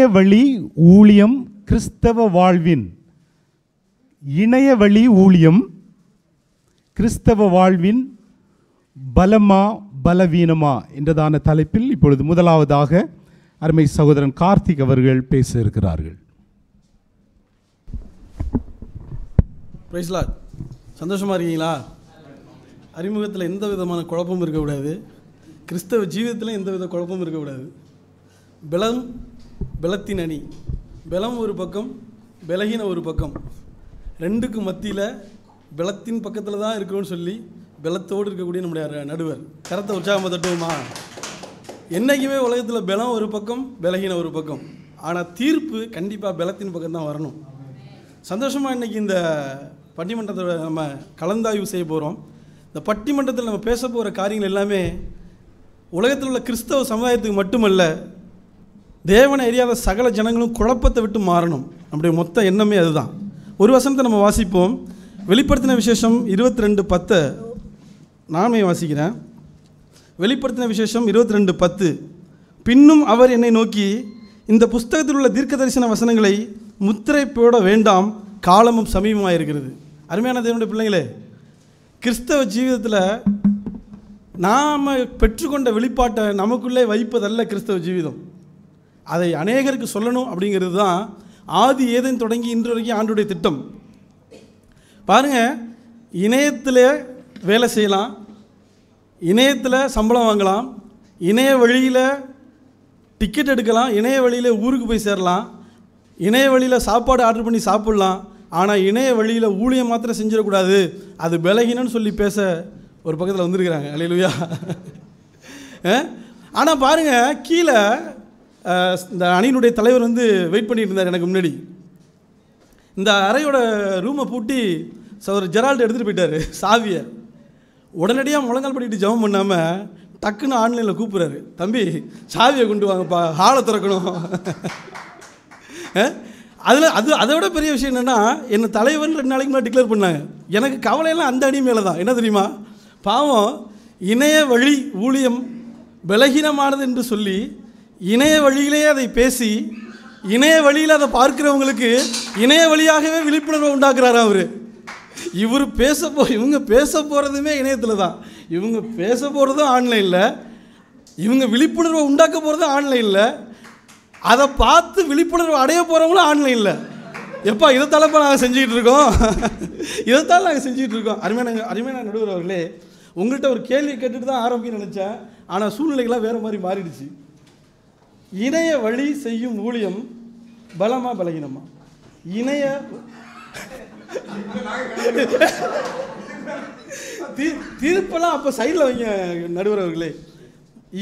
இணையவழி ஊழியம் கிறிஸ்தவ வாழ்வின் இணையவழி ஊழியம் கிறிஸ்தவ வாழ்வின் பலமா பலவீனமா என்றதான தலைப்பில் இப்பொழுது முதலாவதாக அருமை சகோதரன் கார்த்திக் அவர்கள் பேச இருக்கிறார்கள் பிரைஸ்லா சந்தோஷமாக இருக்கீங்களா அறிமுகத்தில் எந்த விதமான குழப்பமும் இருக்கக்கூடாது கிறிஸ்தவ ஜீவிதத்தில் எந்த வித குழப்பமும் இருக்கக்கூடாது பலம் பலத்தின் அணி பலம் ஒரு பக்கம் பலகின ஒரு பக்கம் ரெண்டுக்கு மத்தியில் பலத்தின் பக்கத்தில் தான் இருக்கணும்னு சொல்லி பலத்தோடு இருக்கக்கூடிய நம்முடைய நடுவர் கரத்தை உற்சாகமாக தட்டுவோமா என்றைக்குமே உலகத்தில் பலம் ஒரு பக்கம் பலகின ஒரு பக்கம் ஆனால் தீர்ப்பு கண்டிப்பாக பலத்தின் பக்கம் தான் வரணும் சந்தோஷமாக இன்றைக்கி இந்த பட்டிமன்றத்தில் நம்ம கலந்தாய்வு செய்ய போகிறோம் இந்த பட்டிமன்றத்தில் நம்ம பேச போகிற காரியங்கள் எல்லாமே உலகத்தில் உள்ள கிறிஸ்தவ சமுதாயத்துக்கு மட்டுமல்ல தேவனை அறியாத சகல ஜனங்களும் குழப்பத்தை விட்டு மாறணும் நம்முடைய மொத்த எண்ணமே அதுதான் ஒரு வசனத்தை நம்ம வாசிப்போம் வெளிப்படுத்தின விசேஷம் இருபத்தி ரெண்டு பத்தை நானே வாசிக்கிறேன் வெளிப்படுத்தின விசேஷம் இருபத்தி ரெண்டு பத்து பின்னும் அவர் என்னை நோக்கி இந்த புஸ்தகத்தில் உள்ள தீர்க்க தரிசன வசனங்களை முத்திரை போட வேண்டாம் காலமும் சமீபமாக இருக்கிறது அருமையான தேவனுடைய பிள்ளைங்களே கிறிஸ்தவ ஜீவிதத்தில் நாம் பெற்றுக்கொண்ட வெளிப்பாட்டை நமக்குள்ளே வைப்பதல்ல கிறிஸ்தவ ஜீவிதம் அதை அநேகருக்கு சொல்லணும் அப்படிங்கிறது தான் ஆதி ஏதன் தொடங்கி இன்று வரைக்கும் ஆண்டுடைய திட்டம் பாருங்கள் இணையத்தில் வேலை செய்யலாம் இணையத்தில் சம்பளம் வாங்கலாம் இணைய வழியில் டிக்கெட் எடுக்கலாம் இணைய வழியில் ஊருக்கு போய் சேரலாம் இணைய வழியில் சாப்பாடு ஆர்டர் பண்ணி சாப்பிட்லாம் ஆனால் இணைய வழியில் ஊழியம் மாத்திரம் செஞ்சிடக்கூடாது அது விலகினன்னு சொல்லி பேச ஒரு பக்கத்தில் வந்திருக்கிறாங்க அலையிலுயா ஆனால் பாருங்கள் கீழே இந்த அணியினுடைய தலைவர் வந்து வெயிட் பண்ணிட்டு இருந்தார் எனக்கு முன்னாடி இந்த அறையோட ரூமை பூட்டி சவர் ஜெரால்டு எடுத்துகிட்டு போயிட்டார் சாவியை உடனடியாக முழங்கால் பண்ணிட்டு ஜபம் பண்ணாமல் டக்குன்னு ஆன்லைனில் கூப்பிட்றாரு தம்பி சாவியை கொண்டு வாங்கப்பா ஹாலை திறக்கணும் அதில் அது அதை விட பெரிய விஷயம் என்னென்னா என்னை தலைவர் ரெண்டு நாளைக்கு முன்னாடி டிக்ளேர் பண்ணாங்க எனக்கு கவலையெல்லாம் அந்த அடி மேலே தான் என்ன தெரியுமா பாவம் இணைய வழி ஊழியம் பலகீனமானது என்று சொல்லி இணைய வழியிலேயே அதை பேசி இணைய வழியில் அதை பார்க்குறவங்களுக்கு இணைய வழியாகவே விழிப்புணர்வை உண்டாக்குறாரு அவர் இவர் பேச போ இவங்க பேச போகிறதுமே இணையத்தில் தான் இவங்க பேச போகிறதும் ஆன்லைனில் இவங்க விழிப்புணர்வை உண்டாக்க போகிறதும் ஆன்லைனில் அதை பார்த்து விழிப்புணர்வு அடைய போகிறவங்களும் ஆன்லைனில் எப்பா இப்போ நாங்கள் செஞ்சுக்கிட்டு இருக்கோம் இதைத்தால் நாங்கள் செஞ்சுக்கிட்டு இருக்கோம் அருமையான அருமையான நடுவர் அவர்களே உங்கள்கிட்ட ஒரு கேள்வி கேட்டுட்டு தான் ஆரோக்கியம் நினச்சேன் ஆனால் சூழ்நிலைகள்லாம் வேறு மாதிரி மாறிடுச்சு இணைய வழி செய்யும் ஊழியம் பலமா பலகீனமா இணைய தீர்ப்பெல்லாம் அப்போ சைடில் வைங்க நடுவரவர்களே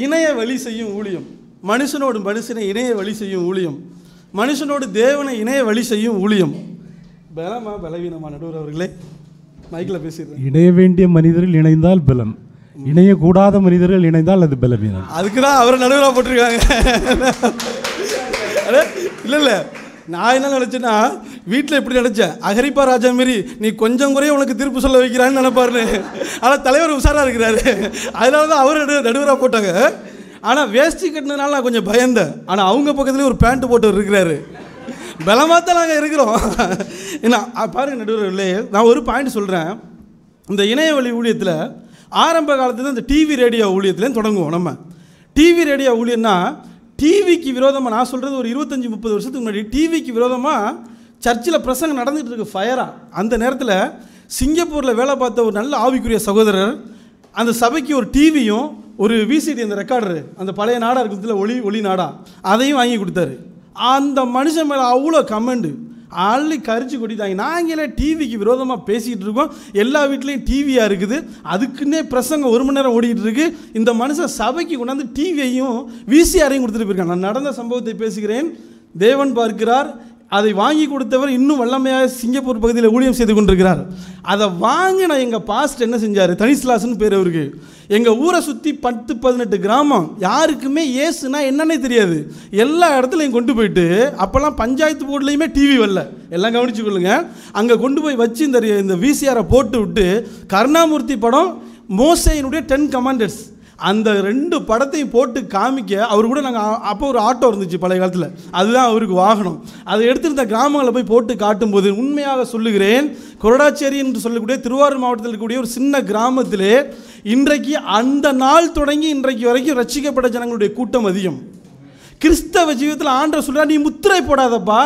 இணைய வழி செய்யும் ஊழியம் மனுஷனோடு மனுஷனை இணைய வழி செய்யும் ஊழியம் மனுஷனோடு தேவனை இணைய வழி செய்யும் ஊழியம் பலமா பலவீனமா நடுவரவர்களே மைக்கில் பேசிடுறேன் இணைய வேண்டிய மனிதரில் இணைந்தால் பலம் இணையக்கூடாத மனிதர்கள் இணைந்தால் அது பலவீனம் அதுக்கு தான் அவரை நடுவில் போட்டிருக்காங்க இல்லை இல்லை நான் என்ன நினச்சேன்னா வீட்டில் இப்படி நினச்சேன் அகரிப்பா ராஜா மாரி நீ கொஞ்சம் குறைய உனக்கு தீர்ப்பு சொல்ல வைக்கிறான்னு நினைப்பாருன்னு ஆனால் தலைவர் உஷாராக இருக்கிறாரு அதனால தான் அவர் நடு நடுவராக போட்டாங்க ஆனால் வேஷ்டி கட்டினதுனால நான் கொஞ்சம் பயந்தேன் ஆனால் அவங்க பக்கத்துலேயே ஒரு பேண்ட் போட்டு இருக்கிறாரு பலமாக தான் நாங்கள் இருக்கிறோம் என்ன பாருங்க நடுவர் இல்லையே நான் ஒரு பாயிண்ட் சொல்கிறேன் இந்த இணையவழி ஊழியத்தில் ஆரம்ப காலத்தில் இந்த டிவி ரேடியோ ஊழியத்துலேருந்து தொடங்குவோம் நம்ம டிவி ரேடியோ ஊழியன்னா டிவிக்கு விரோதமாக நான் சொல்கிறது ஒரு இருபத்தஞ்சி முப்பது வருஷத்துக்கு முன்னாடி டிவிக்கு விரோதமாக சர்ச்சில் பிரசங்கம் நடந்துகிட்டு இருக்கு ஃபயராக அந்த நேரத்தில் சிங்கப்பூரில் வேலை பார்த்த ஒரு நல்ல ஆவிக்குரிய சகோதரர் அந்த சபைக்கு ஒரு டிவியும் ஒரு விசிடி அந்த ரெக்கார்டரு அந்த பழைய நாடாக இருக்கிறதுல ஒளி ஒளி நாடா அதையும் வாங்கி கொடுத்தாரு அந்த மனுஷன் மேலே அவ்வளோ கமெண்டு ஆள் கரிச்சு கொட்டிட்டாங்க நாங்களே டிவிக்கு விரோதமாக பேசிகிட்டு இருக்கோம் எல்லா வீட்லேயும் டிவியாக இருக்குது அதுக்குன்னே பிரசங்க ஒரு மணி நேரம் ஓடிக்கிட்டு இருக்கு இந்த மனுஷன் சபைக்கு கொண்டாந்து டிவியையும் விசிஆரையும் கொடுத்துட்டு போயிருக்காங்க நான் நடந்த சம்பவத்தை பேசுகிறேன் தேவன் பார்க்கிறார் அதை வாங்கி கொடுத்தவர் இன்னும் வல்லமையாக சிங்கப்பூர் பகுதியில் ஊழியம் செய்து கொண்டிருக்கிறார் அதை வாங்கின எங்கள் பாஸ்ட் என்ன செஞ்சார் தனிஸ்லாஸ்னு பேர் அவருக்கு எங்கள் ஊரை சுற்றி பத்து பதினெட்டு கிராமம் யாருக்குமே ஏசுனா என்னன்னே தெரியாது எல்லா இடத்துலையும் கொண்டு போயிட்டு அப்போல்லாம் பஞ்சாயத்து போர்டுலேயுமே டிவி வரல எல்லாம் கவனிச்சு கொள்ளுங்க அங்கே கொண்டு போய் வச்சு இந்த இந்த விசிஆரை போட்டு விட்டு கருணாமூர்த்தி படம் மோசையினுடைய டென் கமாண்டர்ஸ் அந்த ரெண்டு படத்தையும் போட்டு காமிக்க அவர் கூட நாங்கள் அப்போ ஒரு ஆட்டோ இருந்துச்சு பழைய காலத்தில் அதுதான் அவருக்கு வாகனம் அதை எடுத்திருந்த கிராமங்களை போய் போட்டு காட்டும்போது உண்மையாக சொல்லுகிறேன் கொரடாச்சேரி என்று சொல்லக்கூடிய திருவாரூர் மாவட்டத்தில் இருக்கக்கூடிய ஒரு சின்ன கிராமத்திலே இன்றைக்கு அந்த நாள் தொடங்கி இன்றைக்கு வரைக்கும் ரசிக்கப்பட்ட ஜனங்களுடைய கூட்டம் அதிகம் கிறிஸ்தவ ஜீவத்தில் ஆண்டை சொல்கிறா நீ முத்திரை போடாதப்பா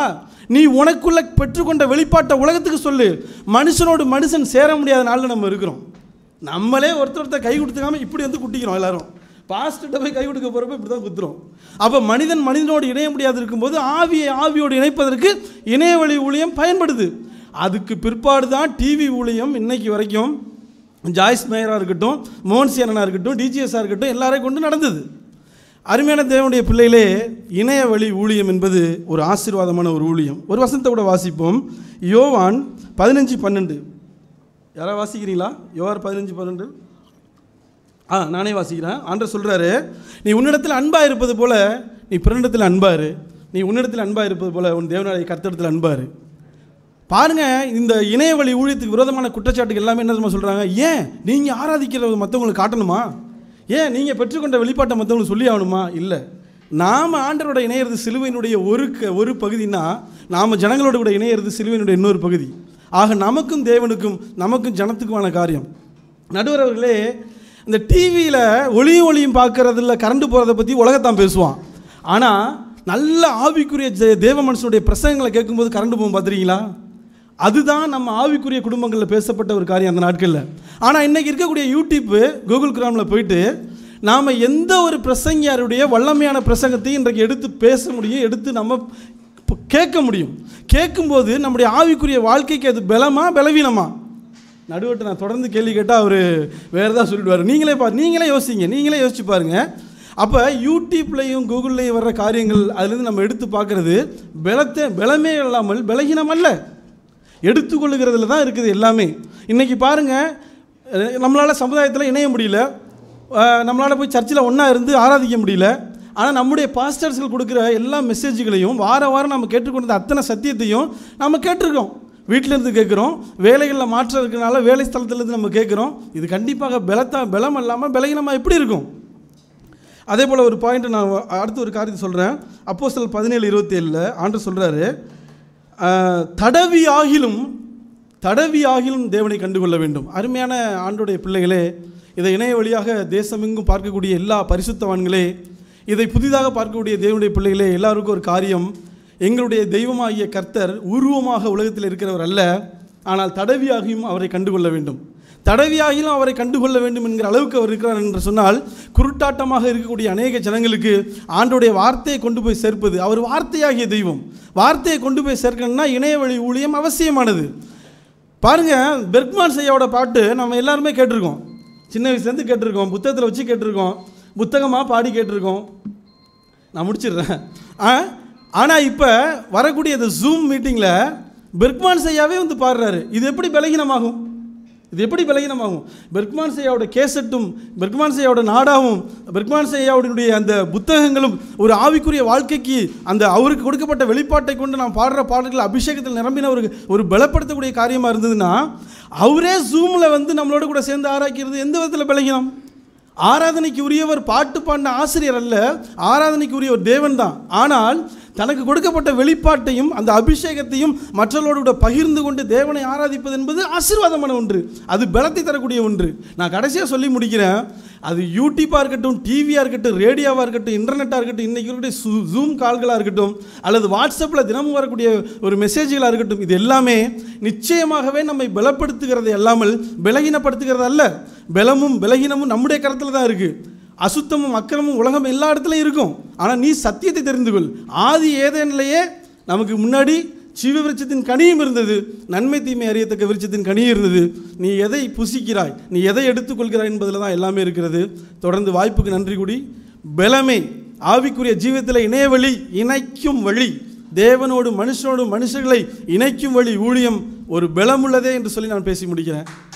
நீ உனக்குள்ள பெற்றுக்கொண்ட வெளிப்பாட்டை உலகத்துக்கு சொல்லு மனுஷனோடு மனுஷன் சேர முடியாத நாளில் நம்ம இருக்கிறோம் நம்மளே ஒருத்தர் ஒருத்தர் கை கொடுத்துக்காம இப்படி வந்து குட்டிக்கிறோம் எல்லாரும் பாஸ்ட்டு போய் கை கொடுக்க போகிறப்ப இப்படி தான் குத்துறோம் அப்போ மனிதன் மனிதனோடு இணைய முடியாது இருக்கும்போது ஆவியை ஆவியோடு இணைப்பதற்கு இணையவழி ஊழியம் பயன்படுது அதுக்கு பிற்பாடு தான் டிவி ஊழியம் இன்னைக்கு வரைக்கும் ஜாய்ஸ் மேயராக இருக்கட்டும் மோகன் சேனனாக இருக்கட்டும் டிஜிஎஸ்ஸாக இருக்கட்டும் எல்லாரையும் கொண்டு நடந்தது அருமையான தேவனுடைய பிள்ளையிலே இணைய வழி ஊழியம் என்பது ஒரு ஆசீர்வாதமான ஒரு ஊழியம் ஒரு வசனத்தை கூட வாசிப்போம் யோவான் பதினஞ்சு பன்னெண்டு யாராவது வாசிக்கிறீங்களா யோவார் பதினஞ்சு பன்னெண்டு ஆ நானே வாசிக்கிறேன் ஆண்டர் சொல்கிறாரு நீ உன்னிடத்தில் அன்பாக இருப்பது போல் நீ பிறனிடத்தில் அன்பாரு நீ உன்னிடத்தில் அன்பாக இருப்பது போல் உன் தேவனாடைய கர்த்தடத்தில் அன்பாரு பாருங்கள் இந்த இணைய வழி ஊழியத்துக்கு விரோதமான குற்றச்சாட்டுகள் எல்லாமே என்ன சொல்கிறாங்க ஏன் நீங்கள் ஆராதிக்கிறத மற்றவங்களுக்கு காட்டணுமா ஏன் நீங்கள் பெற்றுக்கொண்ட வெளிப்பாட்டை மற்றவங்களுக்கு சொல்லி ஆகணுமா இல்லை நாம் ஆண்டரோட இணையிறது சிலுவையினுடைய ஒரு க ஒரு பகுதினா நாம் ஜனங்களோட கூட இணையிறது சிலுவையினுடைய இன்னொரு பகுதி ஆக நமக்கும் தேவனுக்கும் நமக்கும் ஜனத்துக்குமான காரியம் நடுவரவர்களே இந்த டிவியில் ஒளியும் ஒளியும் பார்க்குறதில்ல கரண்ட் போகிறத பற்றி உலகத்தான் பேசுவான் ஆனால் நல்ல ஆவிக்குரிய தேவ மனுஷனுடைய பிரசங்களை கேட்கும்போது கரண்ட் போகும் பார்த்துறீங்களா அதுதான் நம்ம ஆவிக்குரிய குடும்பங்களில் பேசப்பட்ட ஒரு காரியம் அந்த நாட்களில் ஆனால் இன்றைக்கி இருக்கக்கூடிய யூடியூப்பு கூகுள் கிராமில் போயிட்டு நாம் எந்த ஒரு பிரசங்கியாருடைய வல்லமையான பிரசங்கத்தையும் இன்றைக்கு எடுத்து பேச முடியும் எடுத்து நம்ம கேட்க முடியும் கேட்கும்போது நம்முடைய ஆவிக்குரிய வாழ்க்கைக்கு அது பலமா பலவீனமா நடுவட்ட நான் தொடர்ந்து கேள்வி கேட்டால் அவர் வேறு தான் சொல்லிடுவார் நீங்களே பாரு நீங்களே யோசிங்க நீங்களே யோசிச்சு பாருங்கள் அப்போ யூடியூப்லேயும் கூகுள்லேயும் வர்ற காரியங்கள் அதுலேருந்து நம்ம எடுத்து பார்க்குறது பலத்தை பலமே இல்லாமல் பலகீனம் அல்ல எடுத்துக்கொள்ளுகிறதுல தான் இருக்குது எல்லாமே இன்றைக்கி பாருங்கள் நம்மளால் சமுதாயத்தில் இணைய முடியல நம்மளால் போய் சர்ச்சில் ஒன்றா இருந்து ஆராதிக்க முடியல ஆனால் நம்முடைய பாஸ்டர்ஸ்கள் கொடுக்குற எல்லா மெசேஜ்களையும் வார வாரம் நம்ம கேட்டுக்கொண்ட அத்தனை சத்தியத்தையும் நம்ம கேட்டிருக்கோம் வீட்டிலேருந்து கேட்குறோம் வேலைகளில் மாற்றம் இருக்கிறனால வேலை ஸ்தலத்துலேருந்து நம்ம கேட்குறோம் இது கண்டிப்பாக பலத்தா பலம் இல்லாமல் பலகீனமாக எப்படி இருக்கும் அதே போல் ஒரு பாயிண்ட் நான் அடுத்த ஒரு காரியத்தை சொல்கிறேன் அப்போ சில பதினேழு இருபத்தி ஏழில் ஆண்டு சொல்கிறாரு தடவி ஆகிலும் தடவி ஆகிலும் தேவனை கண்டுகொள்ள வேண்டும் அருமையான ஆண்டுடைய பிள்ளைகளே இதை இணைய வழியாக தேசமெங்கும் பார்க்கக்கூடிய எல்லா பரிசுத்தவான்களே இதை புதிதாக பார்க்கக்கூடிய தேவனுடைய பிள்ளைகளே எல்லாருக்கும் ஒரு காரியம் எங்களுடைய தெய்வமாகிய கர்த்தர் உருவமாக உலகத்தில் இருக்கிறவர் அல்ல ஆனால் தடவியாகியும் அவரை கண்டுகொள்ள வேண்டும் தடவியாகிலும் அவரை கண்டுகொள்ள வேண்டும் என்கிற அளவுக்கு அவர் இருக்கிறார் என்று சொன்னால் குருட்டாட்டமாக இருக்கக்கூடிய அநேக ஜனங்களுக்கு ஆண்டுடைய வார்த்தையை கொண்டு போய் சேர்ப்பது அவர் வார்த்தையாகிய தெய்வம் வார்த்தையை கொண்டு போய் சேர்க்கணும்னா இணைய வழி ஊழியம் அவசியமானது பாருங்கள் பெர்க்மான் செய்யாவோட பாட்டு நம்ம எல்லாருமே கேட்டிருக்கோம் சின்ன வயசுலேருந்து கேட்டிருக்கோம் புத்தகத்தில் வச்சு கேட்டிருக்கோம் புத்தகமாக பாடி கேட்டிருக்கோம் நான் முடிச்சிடுறேன் ஆ ஆனால் இப்போ வரக்கூடிய இந்த ஜூம் மீட்டிங்கில் பெர்க்மான் செய்யாவே வந்து பாடுறாரு இது எப்படி பலகீனமாகும் இது எப்படி பலகீனமாகும் பெர்க்மான் செய்யாவோட கேசட்டும் பெர்க்மான் செய்யாவோட நாடாவும் பெர்க்மான் செய்யாவுடைய அந்த புத்தகங்களும் ஒரு ஆவிக்குரிய வாழ்க்கைக்கு அந்த அவருக்கு கொடுக்கப்பட்ட வெளிப்பாட்டை கொண்டு நான் பாடுற பாடல்கள் அபிஷேகத்தில் நிரம்பின ஒரு ஒரு பலப்படுத்தக்கூடிய காரியமாக இருந்ததுன்னா அவரே ஜூமில் வந்து நம்மளோட கூட சேர்ந்து ஆராய்க்கிறது எந்த விதத்தில் பலகீனம் ஆராதனைக்கு உரியவர் பாட்டு பாடின ஆசிரியர் அல்ல ஆராதனைக்கு உரியவர் தேவன் தான் ஆனால் தனக்கு கொடுக்கப்பட்ட வெளிப்பாட்டையும் அந்த அபிஷேகத்தையும் மற்றவர்களோடு பகிர்ந்து கொண்டு தேவனை ஆராதிப்பது என்பது ஆசீர்வாதமான ஒன்று அது பலத்தை தரக்கூடிய ஒன்று நான் கடைசியாக சொல்லி முடிக்கிறேன் அது யூடியூப்பாக இருக்கட்டும் டிவியாக இருக்கட்டும் ரேடியோவாக இருக்கட்டும் இன்டர்நெட்டாக இருக்கட்டும் இன்றைக்கி இருக்கக்கூடிய ஜூம் கால்களாக இருக்கட்டும் அல்லது வாட்ஸ்அப்பில் தினமும் வரக்கூடிய ஒரு மெசேஜ்களாக இருக்கட்டும் இது எல்லாமே நிச்சயமாகவே நம்மை பலப்படுத்துகிறது அல்லாமல் பலகீனப்படுத்துகிறது அல்ல பலமும் பலகீனமும் நம்முடைய கருத்தில் தான் இருக்குது அசுத்தமும் அக்கிரமும் உலகம் எல்லா இடத்துலையும் இருக்கும் ஆனால் நீ சத்தியத்தை தெரிந்து கொள் ஆதி ஏதேனிலேயே நமக்கு முன்னாடி சிவ விருட்சத்தின் கனியும் இருந்தது நன்மை தீமை அறியத்தக்க விருட்சத்தின் கனியும் இருந்தது நீ எதை புசிக்கிறாய் நீ எதை எடுத்துக்கொள்கிறாய் என்பதில் தான் எல்லாமே இருக்கிறது தொடர்ந்து வாய்ப்புக்கு நன்றி கூடி பலமே ஆவிக்குரிய ஜீவத்தில் இணைய வழி இணைக்கும் வழி தேவனோடு மனுஷனோடு மனுஷர்களை இணைக்கும் வழி ஊழியம் ஒரு பலமுள்ளதே என்று சொல்லி நான் பேசி முடிக்கிறேன்